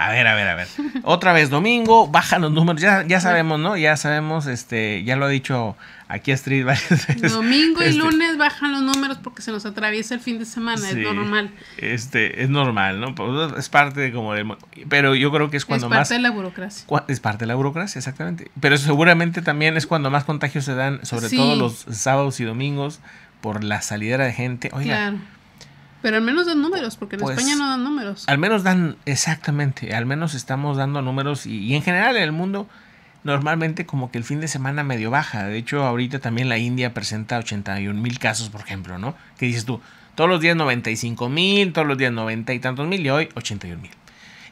A ver, a ver, a ver. Otra vez, domingo, bajan los números. Ya, ya sabemos, ¿no? Ya sabemos, este, ya lo ha dicho aquí Astrid varias veces. Domingo y este, lunes bajan los números porque se nos atraviesa el fin de semana, es normal. Este, es normal, ¿no? Pues, es parte de como pero yo creo que es cuando más. Es parte de la burocracia. Es parte de la burocracia, exactamente. Pero seguramente también es cuando más contagios se dan, sobre todo los sábados y domingos, por la salida de gente. Oiga. Claro pero al menos dan números, porque en pues, España no dan números. Al menos dan, exactamente, al menos estamos dando números y, en general en el mundo normalmente como que el fin de semana medio baja. De hecho, ahorita también la India presenta 81 mil casos, por ejemplo, ¿no? Que dices tú, todos los días 95 mil, todos los días 90 y tantos mil y hoy 81 mil.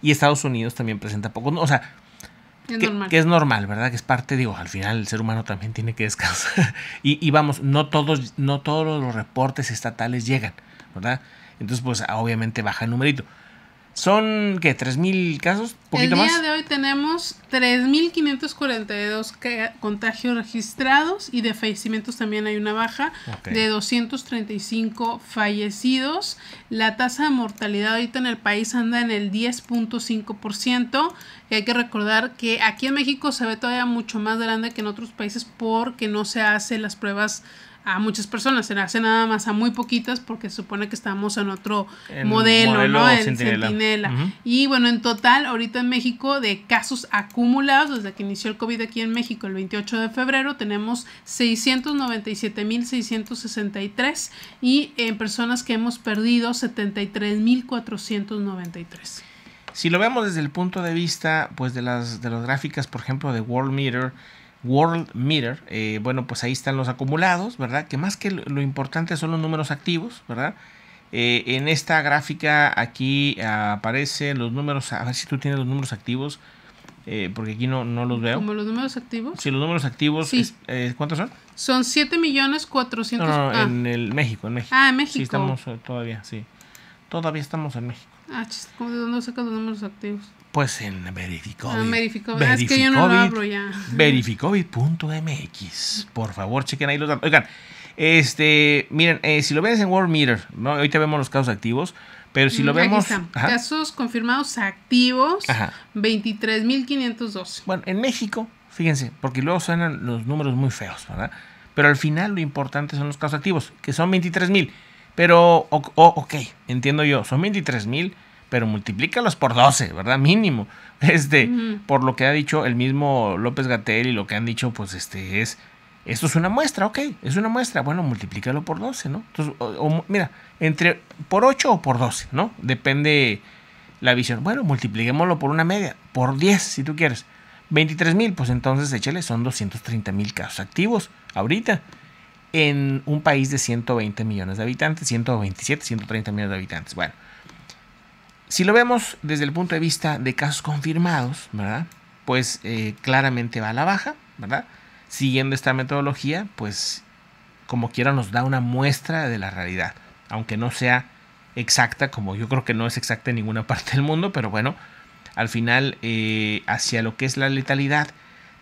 Y Estados Unidos también presenta poco, o sea, que, es normal, ¿verdad? Que es parte, digo, al final el ser humano también tiene que descansar. y, y vamos, no todos, no todos los reportes estatales llegan. ¿verdad? Entonces, pues ah, obviamente baja el numerito. Son, ¿qué? ¿3.000 casos? ¿Poquito El día de hoy tenemos 3.542 contagios registrados y de fallecimientos también hay una baja de 235 fallecidos. La tasa de mortalidad ahorita en el país anda en el 10.5%. ciento hay que recordar que aquí en México se ve todavía mucho más grande que en otros países porque no se hacen las pruebas a muchas personas, se le hace nada más a muy poquitas porque se supone que estamos en otro modelo, ¿no? En Centinela. Y bueno, en total, ahorita en México, de casos acumulados desde que inició el COVID aquí en México el 28 de febrero, tenemos 697.663 y en personas que hemos perdido 73.493. Si lo vemos desde el punto de vista, pues de las de las gráficas, por ejemplo, de World Meter, World Meter, eh, bueno, pues ahí están los acumulados, ¿verdad? Que más que lo importante son los números activos, ¿verdad? Eh, en esta gráfica aquí aparecen los números, a ver si tú tienes los números activos, eh, porque aquí no, no los veo. ¿Cómo los números activos? Sí, los números activos, ¿cuántos son? Son 7 millones No, ah. en el México, en México. Ah, en México. Sí, estamos todavía, sí. Todavía estamos en México. Ah, dónde sacas los números activos? Pues en verificó. Ah, no Por favor, chequen ahí los datos. Oigan, este, miren, eh, si lo ves en World Meter, ¿no? ahorita vemos los casos activos, pero si lo mm, vemos. Casos confirmados activos, 23.512. Bueno, en México, fíjense, porque luego suenan los números muy feos, ¿verdad? Pero al final lo importante son los casos activos, que son 23.000. Pero, ok, entiendo yo, son 23 mil, pero multiplícalos por 12, ¿verdad? Mínimo. Este, por lo que ha dicho el mismo López Gatel y lo que han dicho, pues este es, esto es una muestra, ok, es una muestra, bueno, multiplícalo por 12, ¿no? Entonces, o, mira, entre, por 8 o por 12, ¿no? Depende la visión. Bueno, multipliquémoslo por una media, por 10, si tú quieres. 23 mil, pues entonces échale, son 230 mil casos activos ahorita en un país de 120 millones de habitantes, 127, 130 millones de habitantes. Bueno, si lo vemos desde el punto de vista de casos confirmados, ¿verdad? Pues eh, claramente va a la baja, ¿verdad? Siguiendo esta metodología, pues como quiera nos da una muestra de la realidad, aunque no sea exacta, como yo creo que no es exacta en ninguna parte del mundo, pero bueno, al final eh, hacia lo que es la letalidad,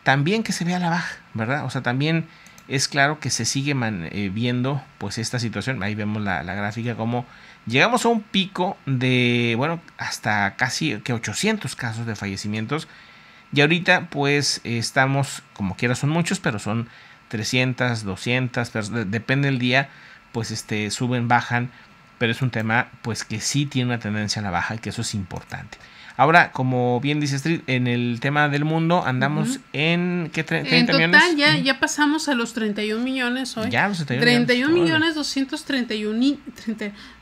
también que se vea la baja, ¿verdad? O sea, también es claro que se sigue eh, viendo pues esta situación. Ahí vemos la, gráfica como llegamos a un pico de, bueno, hasta casi que 800 casos de fallecimientos. Y ahorita pues estamos, como quiera son muchos, pero son 300, 200, depende del día, pues este, suben, bajan. Pero es un tema pues que sí tiene una tendencia a la baja y que eso es importante. Ahora, como bien dice Street, en el tema del mundo andamos en ¿qué 30 en total, Ya, ya pasamos a los 31 millones hoy. Ya, los 31, 31 millones. 231 30,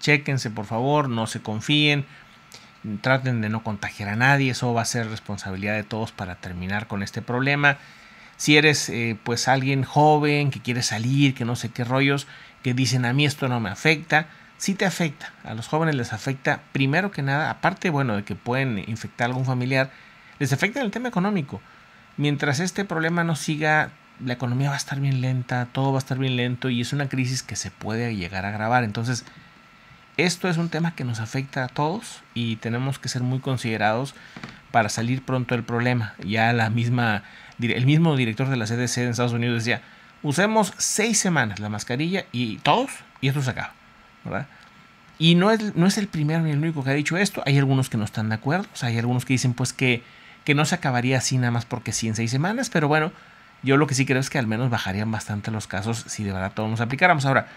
Chéquense, por favor, no se confíen. Traten de no contagiar a nadie, eso va a ser responsabilidad de todos para terminar con este problema. Si eres eh, pues alguien joven que quiere salir, que no sé qué rollos, que dicen a mí esto no me afecta, sí te afecta. A los jóvenes les afecta primero que nada, aparte bueno de que pueden infectar a algún familiar, les afecta el tema económico. Mientras este problema no siga, la economía va a estar bien lenta, todo va a estar bien lento y es una crisis que se puede llegar a agravar. Entonces, esto es un tema que nos afecta a todos y tenemos que ser muy considerados para salir pronto del problema. Ya la misma, el mismo director de la CDC en Estados Unidos decía, usemos seis semanas la mascarilla y todos, y esto se acaba. ¿verdad? Y no es, no es el primero ni el único que ha dicho esto. Hay algunos que no están de acuerdo. hay algunos que dicen pues que, que no se acabaría así nada más porque sí en seis semanas. Pero bueno, yo lo que sí creo es que al menos bajarían bastante los casos si de verdad todos nos aplicáramos. Ahora,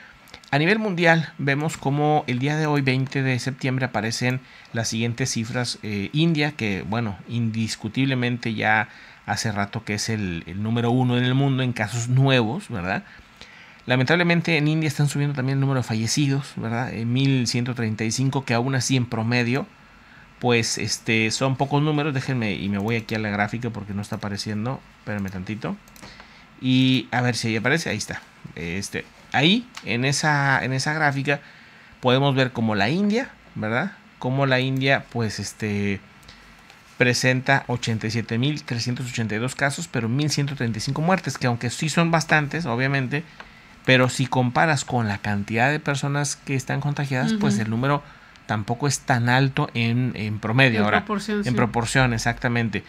a nivel mundial vemos como el día de hoy, 20 de septiembre, aparecen las siguientes cifras. Eh, India, que bueno, indiscutiblemente ya hace rato que es el, número uno en el mundo en casos nuevos, ¿verdad? Lamentablemente en India están subiendo también el número de fallecidos, ¿verdad? En 1135, que aún así en promedio, pues este, son pocos números. Déjenme y me voy aquí a la gráfica porque no está apareciendo. Espérame tantito. Y a ver si ahí aparece, ahí está. Este, ahí, en esa, en esa gráfica, podemos ver como la India, ¿verdad? Como la India, pues, este, presenta 87.382 casos, pero 1.135 muertes, que aunque sí son bastantes, obviamente, pero si comparas con la cantidad de personas que están contagiadas, pues el número tampoco es tan alto en, promedio. En ahora, En proporción, exactamente.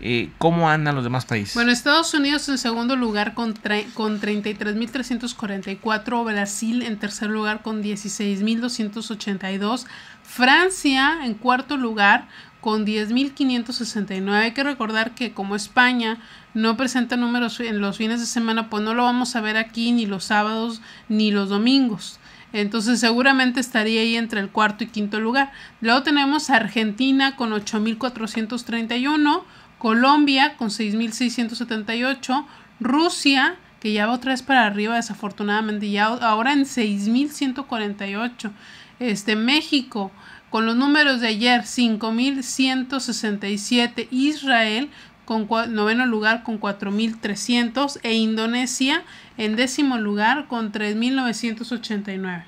Eh, ¿cómo andan los demás países? Bueno, Estados Unidos en segundo lugar con, con 33.344, Brasil en tercer lugar con 16.282, Francia en cuarto lugar con 10.569. Hay que recordar que como España no presenta números en los fines de semana, pues no lo vamos a ver aquí ni los sábados ni los domingos. Entonces seguramente estaría ahí entre el cuarto y quinto lugar. Luego tenemos Argentina con 8.431. Colombia con 6.678, Rusia, que ya va otra vez para arriba desafortunadamente, ya ahora en 6.148, este, México con los números de ayer 5.167, Israel con noveno lugar con 4.300 e Indonesia en décimo lugar con 3.989.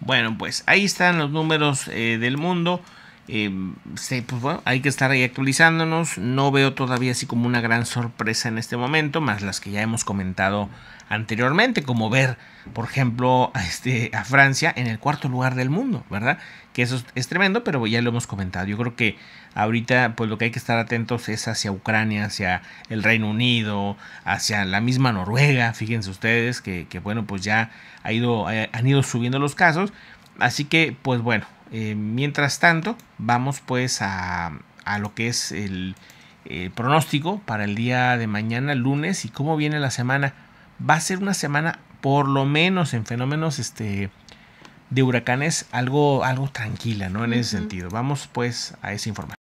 Bueno, pues ahí están los números eh, del mundo. Em, pues, hay que estar ahí actualizándonos. No veo todavía así como una gran sorpresa en este momento, más las que ya hemos comentado anteriormente, como ver, por ejemplo, a, este, a Francia en el cuarto lugar del mundo, ¿verdad? Que eso es tremendo, pero ya lo hemos comentado. Yo creo que ahorita, pues lo que hay que estar atentos es hacia Ucrania, hacia el Reino Unido, hacia la misma Noruega, fíjense ustedes que, bueno, pues ya ha ido, han ido subiendo los casos. Así que, pues bueno, eh, mientras tanto, vamos pues a, lo que es el, pronóstico para el día de mañana, lunes, y cómo viene la semana. Va a ser una semana, por lo menos en fenómenos este, de huracanes, algo, algo tranquila, ¿no? En ese sentido. Vamos pues a esa información.